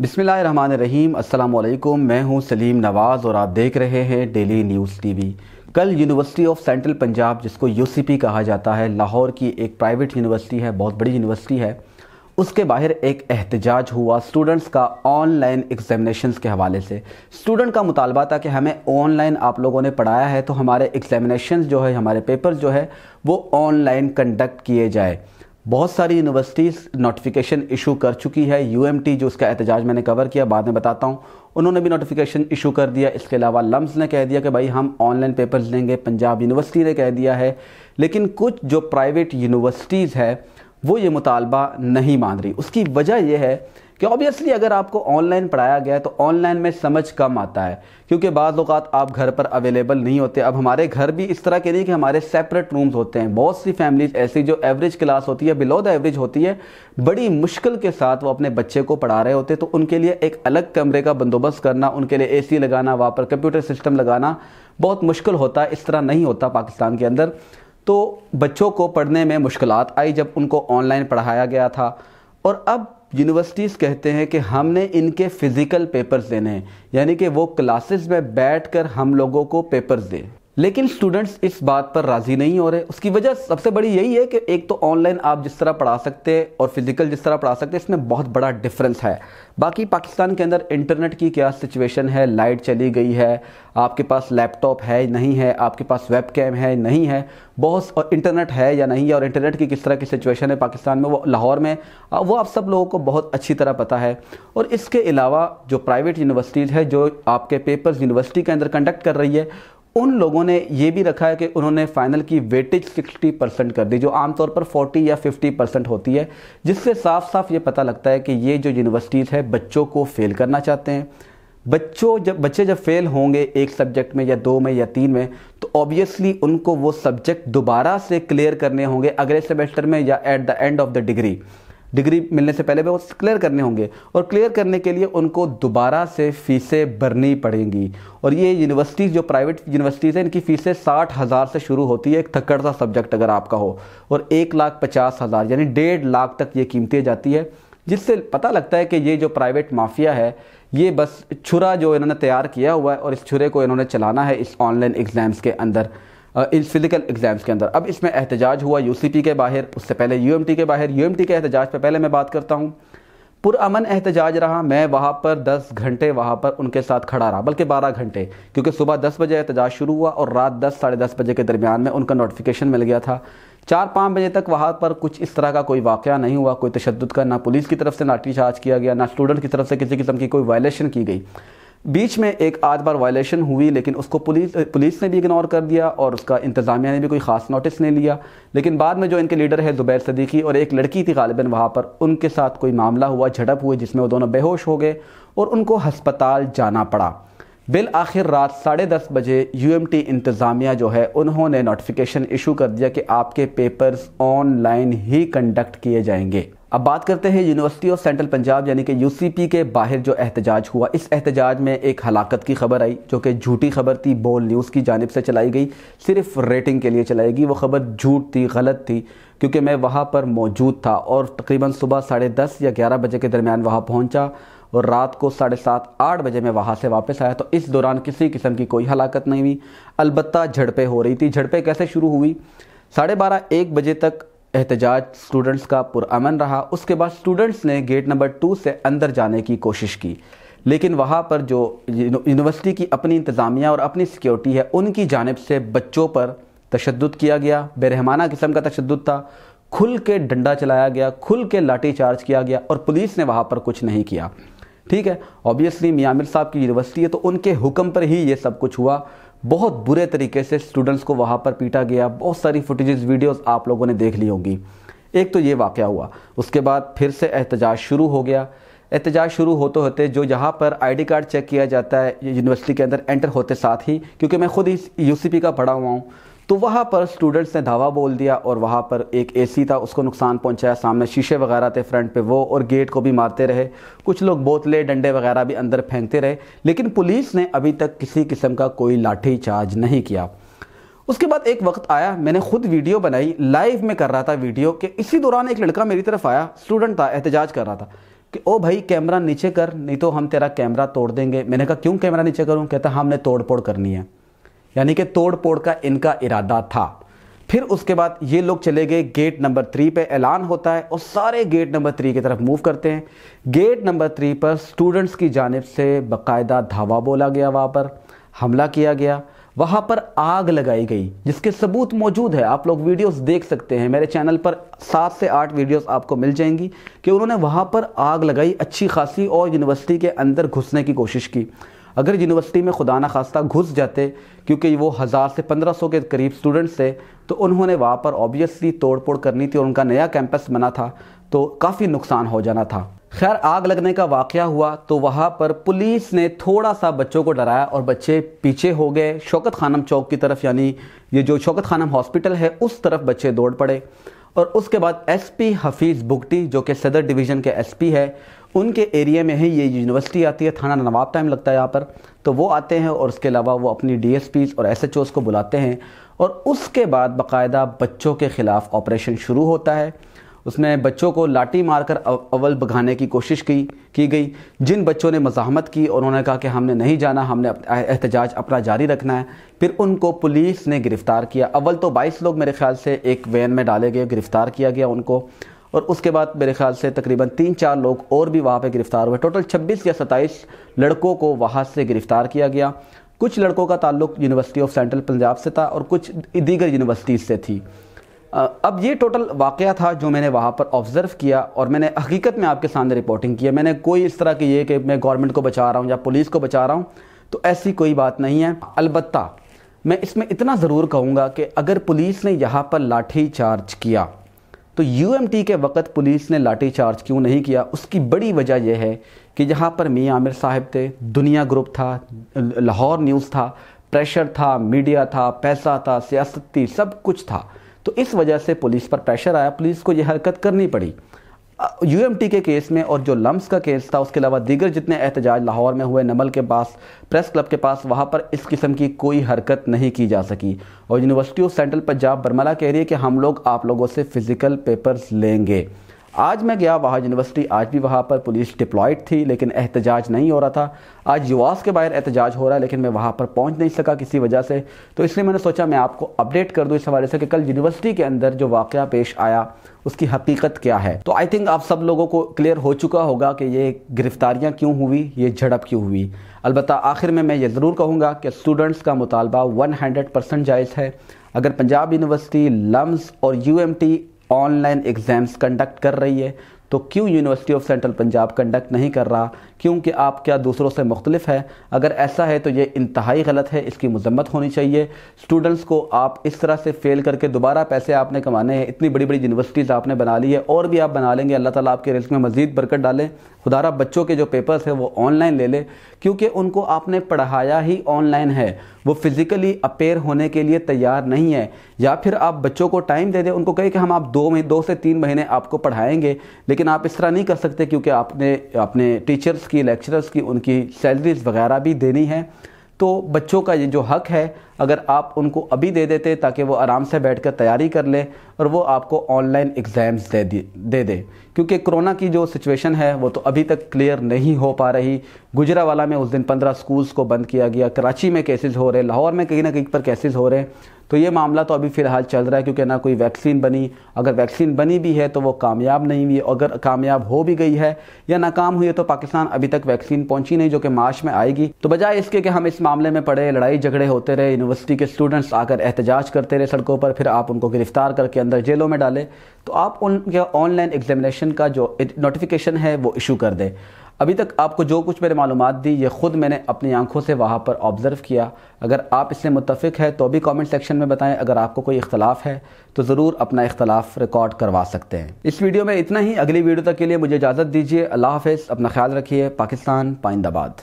बिसमीम अल्लाम मैं हूं सलीम नवाज़ और आप देख रहे हैं डेली न्यूज़ टीवी कल यूनिवर्सिटी ऑफ सेंट्रल पंजाब जिसको यूसीपी कहा जाता है लाहौर की एक प्राइवेट यूनिवर्सिटी है बहुत बड़ी यूनिवर्सिटी है उसके बाहर एक एहतजाज हुआ स्टूडेंट्स का ऑनलाइन एग्जामिनेशन के हवाले से स्टूडेंट का मुतालबा था कि हमें ऑनलाइन आप लोगों ने पढ़ाया है तो हमारे एग्जामिनेशन जो है हमारे पेपर जो है वो ऑनलाइन कंडक्ट किए जाए बहुत सारी यूनिवर्सिटीज़ नोटिफिकेशन इशू कर चुकी है यूएमटी जो उसका एहतजाज मैंने कवर किया बाद में बताता हूँ उन्होंने भी नोटिफिकेशन इशू कर दिया इसके अलावा लम्स ने कह दिया कि भाई हम ऑनलाइन पेपर्स लेंगे पंजाब यूनिवर्सिटी ने कह दिया है लेकिन कुछ जो प्राइवेट यूनिवर्सिटीज़ है वो ये मुतालबा नहीं मान रही उसकी वजह यह है कि ऑब्वियसली अगर आपको ऑनलाइन पढ़ाया गया है तो ऑनलाइन में समझ कम आता है क्योंकि बाद अवत आप घर पर अवेलेबल नहीं होते अब हमारे घर भी इस तरह के नहीं कि हमारे सेपरेट रूम्स होते हैं बहुत सी फैमिलीज ऐसी जो एवरेज क्लास होती है बिलो द एवरेज होती है बड़ी मुश्किल के साथ वो अपने बच्चे को पढ़ा रहे होते तो उनके लिए एक अलग कमरे का बंदोबस्त करना उनके लिए ए लगाना वहाँ पर कंप्यूटर सिस्टम लगाना बहुत मुश्किल होता है इस तरह नहीं होता पाकिस्तान के अंदर तो बच्चों को पढ़ने में मुश्किल आई जब उनको ऑनलाइन पढ़ाया गया था और अब यूनिवर्सिटीज़ कहते हैं कि हमने इनके फ़िज़िकल पेपर्स देने हैं यानी कि वो क्लासेस में बैठकर हम लोगों को पेपर्स दें लेकिन स्टूडेंट्स इस बात पर राज़ी नहीं हो रहे उसकी वजह सबसे बड़ी यही है कि एक तो ऑनलाइन आप जिस तरह पढ़ा सकते हैं और फिज़िकल जिस तरह पढ़ा सकते हैं इसमें बहुत बड़ा डिफरेंस है बाकी पाकिस्तान के अंदर इंटरनेट की क्या सिचुएशन है लाइट चली गई है आपके पास लैपटॉप है नहीं है आपके पास वेब कैम है नहीं है बहुत और इंटरनेट है या नहीं है और इंटरनेट की किस तरह की सिचुएशन है पाकिस्तान में वो लाहौर में वो आप सब लोगों को बहुत अच्छी तरह पता है और इसके अलावा जो प्राइवेट यूनिवर्सिटीज़ है जो आपके पेपर्स यूनिवर्सिटी के अंदर कंडक्ट कर रही है उन लोगों ने यह भी रखा है कि उन्होंने फाइनल की वेटेज 60 परसेंट कर दी जो आमतौर पर 40 या 50 परसेंट होती है जिससे साफ साफ ये पता लगता है कि ये जो यूनिवर्सिटीज़ है बच्चों को फेल करना चाहते हैं बच्चों जब बच्चे जब फेल होंगे एक सब्जेक्ट में या दो में या तीन में तो ऑब्वियसली उनको वो सब्जेक्ट दोबारा से क्लियर करने होंगे अगले सेमेस्टर में या at the end of the degree degree मिलने से पहले वो क्लियर करने होंगे और क्लियर करने के लिए उनको दोबारा से फ़ीसें भरनी पड़ेंगी और ये यूनिवर्सिटीज़ जो प्राइवेट यूनिवर्सिटीज़ हैं इनकी फ़ीसें साठ हज़ार से शुरू होती है एक थक्कड़ सा सब्जेक्ट अगर आपका हो और एक लाख पचास हज़ार यानी डेढ़ लाख तक ये कीमतें जाती है जिससे पता लगता है कि ये जो प्राइवेट माफिया है ये बस छुरा जो इन्होंने तैयार किया हुआ है और इस छुरे को इन्होंने चलाना है इस ऑनलाइन एग्ज़ाम्स के अंदर फिज़िकल एग्ज़ाम्स के अंदर अब इसमें एहतजाज हुआ यू के बाहर उससे पहले यू के बाहर यू के एहतजाज पर पहले मैं बात करता हूँ पुरान एहतजाज रहा मैं वहाँ पर 10 घंटे वहाँ पर उनके साथ खड़ा रहा बल्कि 12 घंटे क्योंकि सुबह 10 बजे एहतजाज शुरू हुआ और रात दस साढ़े दस बजे के दरमियान में उनका नोटिफिकेशन मिल गया था चार पाँच बजे तक वहाँ पर कुछ इस तरह का कोई वाक़ा नहीं हुआ कोई तशद का ना पुलिस की तरफ से नाटी चार्ज किया गया ना स्टूडेंट की तरफ से किसी किस्म की कोई वायलेशन की गई बीच में एक आध बार वायलेशन हुई लेकिन उसको पुलिस पुलिस ने भी इग्नोर कर दिया और उसका इंतज़ामिया ने भी कोई ख़ास नोटिस नहीं लिया लेकिन बाद में जो इनके लीडर है ज़ुबैर सदीकी और एक लड़की थी गालिबन वहाँ पर उनके साथ कोई मामला हुआ झड़प हुई जिसमें वो दोनों बेहोश हो गए और उनको हस्पताल जाना पड़ा बिल आखिर रात साढ़े दस बजे टी इंतज़ामिया जो है उन्होंने नोटिफिकेशन इशू कर दिया कि आपके पेपर्स ऑनलाइन ही कंडक्ट किए जाएंगे अब बात करते हैं यूनिवर्सिटी ऑफ सेंट्रल पंजाब यानी कि यूसीपी के बाहर जो एहतजाज हुआ इस एहतजाज में एक हलाकत की खबर आई जो कि झूठी खबर थी बोल न्यूज़ की जानब से चलाई गई सिर्फ रेटिंग के लिए चलाई गई वो खबर झूठ थी गलत थी क्योंकि मैं वहाँ पर मौजूद था और तकरीबन सुबह साढ़े दस या ग्यारह बजे के दरमियान वहाँ पहुँचा और रात को साढ़े सात आठ बजे में वहाँ से वापस आया तो इस दौरान किसी किस्म की कोई हलाकत नहीं हुई अलबत् झड़पें हो रही थी झड़पें कैसे शुरू हुई साढ़े बारह एक बजे तक एहतजाज स्टूडेंट्स का पुरअमन रहा उसके बाद स्टूडेंट्स ने गेट नंबर टू से अंदर जाने की कोशिश की लेकिन वहाँ पर जो यूनिवर्सिटी की अपनी इंतज़ामिया और अपनी सिक्योरिटी है उनकी जानब से बच्चों पर तशद किया गया बेरहमाना किस्म का तशद था खुल के डंडा चलाया गया खुल के लाठी चार्ज किया गया और पुलिस ने वहाँ पर कुछ नहीं किया ठीक है ऑब्वियसली मियामिर साहब की यूनिवर्सिटी है तो उनके हुक्म पर ही ये सब कुछ हुआ बहुत बुरे तरीके से स्टूडेंट्स को वहाँ पर पीटा गया बहुत सारी फुटेजेस वीडियोस आप लोगों ने देख ली होंगी एक तो ये वाक़ हुआ उसके बाद फिर से एहतजाज शुरू हो गया एहतजाज शुरू होते होते जो यहाँ पर आईडी कार्ड चेक किया जाता है यूनिवर्सिटी के अंदर एंटर होते साथ ही क्योंकि मैं खुद ही यूसीपी का पढ़ा हुआ हूँ तो वहाँ पर स्टूडेंट्स ने धावा बोल दिया और वहाँ पर एक एसी था उसको नुकसान पहुँचाया सामने शीशे वगैरह थे फ्रंट पे वो और गेट को भी मारते रहे कुछ लोग बोतलें डंडे वगैरह भी अंदर फेंकते रहे लेकिन पुलिस ने अभी तक किसी किस्म का कोई लाठी चार्ज नहीं किया उसके बाद एक वक्त आया मैंने खुद वीडियो बनाई लाइव में कर रहा था वीडियो कि इसी दौरान एक लड़का मेरी तरफ आया स्टूडेंट था एहतजाज कर रहा था कि ओ भाई कैमरा नीचे कर नहीं तो हम तेरा कैमरा तोड़ देंगे मैंने कहा क्यों कैमरा नीचे करूं कहता हमने तोड़ फोड़ करनी है यानी कि तोड़ पोड़ का इनका इरादा था फिर उसके बाद ये लोग चले गए गेट नंबर थ्री पे ऐलान होता है और सारे गेट नंबर थ्री की तरफ मूव करते हैं गेट नंबर थ्री पर स्टूडेंट्स की जानब से बाकायदा धावा बोला गया वहाँ पर हमला किया गया वहाँ पर आग लगाई गई जिसके सबूत मौजूद है आप लोग वीडियोस देख सकते हैं मेरे चैनल पर सात से आठ वीडियोस आपको मिल जाएंगी कि उन्होंने वहाँ पर आग लगाई अच्छी खासी और यूनिवर्सिटी के अंदर घुसने की कोशिश की अगर यूनिवर्सिटी में खुदा न खास्ता घुस जाते क्योंकि वो हज़ार से पंद्रह सौ के करीब स्टूडेंट्स थे तो उन्होंने वहाँ पर ऑब्वियसली तोड़ फोड़ करनी थी और उनका नया कैंपस बना था तो काफ़ी नुकसान हो जाना था खैर आग लगने का वाक़ हुआ तो वहाँ पर पुलिस ने थोड़ा सा बच्चों को डराया और बच्चे पीछे हो गए शौकत खानम चौक की तरफ यानी ये जो शौकत खानम हॉस्पिटल है उस तरफ बच्चे दौड़ पड़े और उसके बाद एसपी हफीज़ बुगटी जो कि सदर डिवीज़न के एसपी है उनके एरिया में ही ये यूनिवर्सिटी आती है थाना नवाब टाइम लगता है यहाँ पर तो वो आते हैं और उसके अलावा वो अपनी पीज़ और ओज़ को बुलाते हैं और उसके बाद बाकायदा बच्चों के ख़िलाफ़ ऑपरेशन शुरू होता है उसमें बच्चों को लाठी मारकर अव्वल भगाने की कोशिश की की गई जिन बच्चों ने मजामत की और उन्होंने कहा कि हमने नहीं जाना हमने एहतजाज अपना जारी रखना है फिर उनको पुलिस ने गिरफ़्तार किया अव्वल तो बाईस लोग मेरे ख्याल से एक वैन में डाले गए गिरफ़्तार किया गया उनको और उसके बाद मेरे ख्याल से तकरीबन तीन चार लोग और भी वहाँ पर गिरफ़्तार हुए टोटल छब्बीस या सत्ताईस लड़कों को वहाँ से गिरफ़्तार किया गया कुछ लड़कों का ताल्लुक यूनिवर्सिटी ऑफ सेंट्रल पंजाब से था और कुछ दीगर यूनिवर्सिटीज़ से थी अब ये टोटल वाक़ था जो मैंने वहाँ पर ऑब्ज़र्व किया और मैंने हकीकत में आपके सामने रिपोर्टिंग किया मैंने कोई इस तरह की ये कि मैं गवर्नमेंट को बचा रहा हूँ या पुलिस को बचा रहा हूँ तो ऐसी कोई बात नहीं है अलबत् मैं इसमें इतना ज़रूर कहूँगा कि अगर पुलिस ने यहाँ पर लाठी चार्ज किया तो टी के वक़्त पुलिस ने लाठी चार्ज क्यों नहीं किया उसकी बड़ी वजह यह है कि यहाँ पर मियाँ आमिर साहब थे दुनिया ग्रुप था लाहौर न्यूज़ था प्रेशर था मीडिया था पैसा था सियासत थी सब कुछ था तो इस वजह से पुलिस पर प्रेशर आया पुलिस को यह हरकत करनी पड़ी यूएमटी के केस में और जो लम्स का केस था उसके अलावा दीगर जितने एहतजाज लाहौर में हुए नमल के पास प्रेस क्लब के पास वहाँ पर इस किस्म की कोई हरकत नहीं की जा सकी और यूनिवर्सिटी ऑफ सेंट्रल पंजाब बरमला कह रही है कि हम लोग आप लोगों से फ़िज़िकल पेपर्स लेंगे आज मैं गया वहाँ यूनिवर्सिटी आज भी वहाँ पर पुलिस डिप्लॉयड थी लेकिन एहतजाज नहीं हो रहा था आज युवास के बाहर एहतजाज हो रहा है लेकिन मैं वहाँ पर पहुँच नहीं सका किसी वजह से तो इसलिए मैंने सोचा मैं आपको अपडेट कर दूँ इस हवाले से कि कल यूनिवर्सिटी के अंदर जो वाक़ पेश आया उसकी हकीकत क्या है तो आई थिंक आप सब लोगों को क्लियर हो चुका होगा कि ये गिरफ्तारियाँ क्यों हुई ये झड़प क्यों हुई अलबत्त आखिर में मैं ये ज़रूर कहूँगा कि स्टूडेंट्स का मुतालबा वन हंड्रेड परसेंट जायज़ है अगर पंजाब यूनिवर्सिटी लम्स और U M T online exams conduct कर रही है तो क्यों university of central Punjab conduct नहीं कर रहा क्योंकि आप क्या दूसरों से मुख्तलिफ है अगर ऐसा है तो ये इंतहाई गलत है इसकी मजम्मत होनी चाहिए स्टूडेंट्स को आप इस तरह से फ़ेल करके दोबारा पैसे आपने कमाने हैं इतनी बड़ी बड़ी यूनिवर्सिटीज़ आपने बना ली है और भी आप बना लेंगे अल्लाह ताला आपके रिस्क में मज़ीद बरकत डालें खुदारा बच्चों के जो पेपर्स हैं वो ऑनलाइन ले लें क्योंकि उनको आपने पढ़ाया ही ऑनलाइन है वो फिज़िकली अपेयर होने के लिए तैयार नहीं है या फिर आप बच्चों को टाइम दे दें उनको कहें कि हम आप दो महीने दो से तीन महीने आपको पढ़ाएंगे लेकिन आप इस तरह नहीं कर सकते क्योंकि आपने अपने टीचर्स की लेक्चरर्स की उनकी सैलरीज वगैरह भी देनी है तो बच्चों का ये जो हक है अगर आप उनको अभी दे देते ताकि वो आराम से बैठकर तैयारी कर लें और वो आपको ऑनलाइन एग्ज़ाम्स दे दे दे क्योंकि कोरोना की जो सिचुएशन है वो तो अभी तक क्लियर नहीं हो पा रही गुजरावाला में उस दिन पंद्रह स्कूल्स को बंद किया गया कराची में केसेस हो रहे लाहौर में कहीं ना कहीं पर केसेस हो रहे तो ये मामला तो अभी फ़िलहाल चल रहा है क्योंकि ना कोई वैक्सीन बनी अगर वैक्सीन बनी भी है तो वो कामयाब नहीं हुई अगर कामयाब हो भी गई है या नाकाम हुई है तो पाकिस्तान अभी तक वैक्सीन पहुंची नहीं जो कि मार्च में आएगी तो बजाय इसके कि हम इस मामले में पड़े लड़ाई झगड़े होते रहे यूनिवर्सिटी के स्टूडेंट्स आकर एहतजाज करते रहे सड़कों पर फिर आप उनको गिरफ्तार करके अंदर जेलों में डालें तो आप उनके ऑनलाइन एग्जामिनेशन का जो नोटिफिकेशन है वो इशू कर दें अभी तक आपको जो कुछ मैंने मालूम दी ये ख़ुद मैंने अपनी आंखों से वहाँ पर ऑब्ज़र्व किया अगर आप इससे मुतफ़िक है तो भी कमेंट सेक्शन में बताएं अगर आपको कोई इख्तलाफ है तो ज़रूर अपना इख्तलाफ रिकॉर्ड करवा सकते हैं इस वीडियो में इतना ही अगली वीडियो तक के लिए मुझे इजाज़त दीजिए अल्लाह हाफ़ अपना ख्याल रखिए पाकिस्तान पाइंदाबाद